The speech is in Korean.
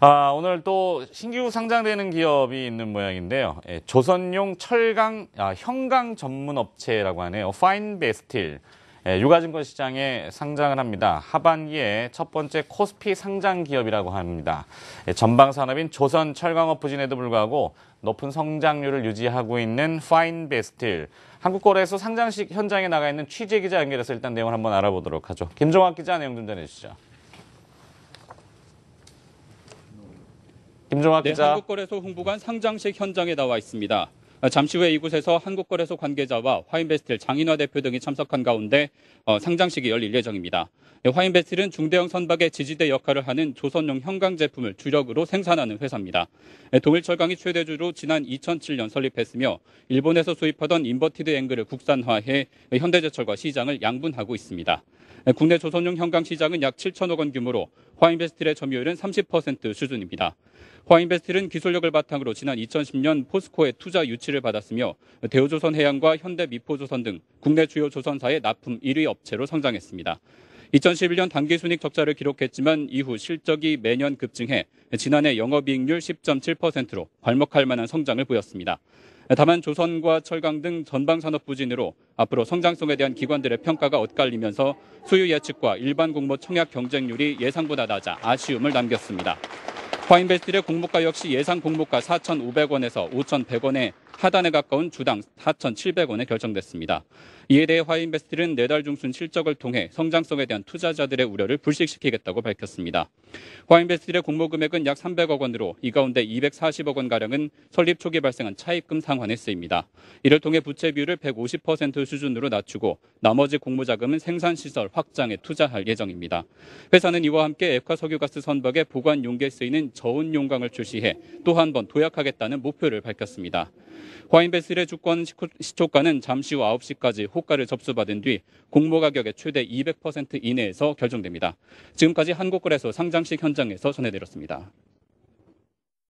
아, 오늘 또 신규 상장되는 기업이 있는 모양인데요. 예, 조선용 철강, 아, 형강 전문 업체라고 하네요. 파인베스틸. 예, 유가증권 시장에 상장을 합니다. 하반기에 첫 번째 코스피 상장 기업이라고 합니다. 예, 전방 산업인 조선 철강업 부진에도 불구하고 높은 성장률을 유지하고 있는 파인베스틸. 한국거래소 상장식 현장에 나가 있는 취재 기자 연결해서 일단 내용을 한번 알아보도록 하죠. 김종학 기자 내용 좀 전해주시죠. 김종학 네, 기자. 한국거래소 홍보관 상장식 현장에 나와 있습니다. 잠시 후에 이곳에서 한국거래소 관계자와 화인베스텔 장인화 대표 등이 참석한 가운데 어, 상장식이 열릴 예정입니다. 네, 화인베스텔은 중대형 선박의 지지대 역할을 하는 조선용 형광 제품을 주력으로 생산하는 회사입니다. 동일철강이 네, 최대주로 지난 2007년 설립했으며 일본에서 수입하던 인버티드 앵글을 국산화해 현대제철과 시장을 양분하고 있습니다. 네, 국내 조선용 형광 시장은 약 7천억 원 규모로 화인베스틸의 점유율은 30% 수준입니다. 화인베스틸은 기술력을 바탕으로 지난 2010년 포스코에 투자 유치를 받았으며 대우조선해양과 현대미포조선 등 국내 주요 조선사의 납품 1위 업체로 성장했습니다. 2011년 단기순익 적자를 기록했지만 이후 실적이 매년 급증해 지난해 영업이익률 10.7%로 괄목할 만한 성장을 보였습니다. 네, 다만 조선과 철강 등 전방 산업 부진으로 앞으로 성장성에 대한 기관들의 평가가 엇갈리면서 수요 예측과 일반 공모 청약 경쟁률이 예상보다 낮아 아쉬움을 남겼습니다. 화인베스트의 공모가 역시 예상 공모가 4,500원에서 5,100원에 하단에 가까운 주당 4,700원에 결정됐습니다. 이에 대해 화인베스틸은 내달 네 중순 실적을 통해 성장성에 대한 투자자들의 우려를 불식시키겠다고 밝혔습니다. 화인베스틸의 공모 금액은 약 300억 원으로 이 가운데 240억 원 가량은 설립 초기 발생한 차입금 상환에 쓰입니다. 이를 통해 부채 비율을 150% 수준으로 낮추고 나머지 공모 자금은 생산 시설 확장에 투자할 예정입니다. 회사는 이와 함께 액화석유가스 선박의 보관 용기에 쓰이는 저온 용광을 출시해 또 한 번 도약하겠다는 목표를 밝혔습니다. 화인베슬의 주권 시초가는 잠시 후 9시까지 호가를 접수받은 뒤 공모 가격의 최대 200% 이내에서 결정됩니다. 지금까지 한국거래소 상장식 현장에서 전해드렸습니다.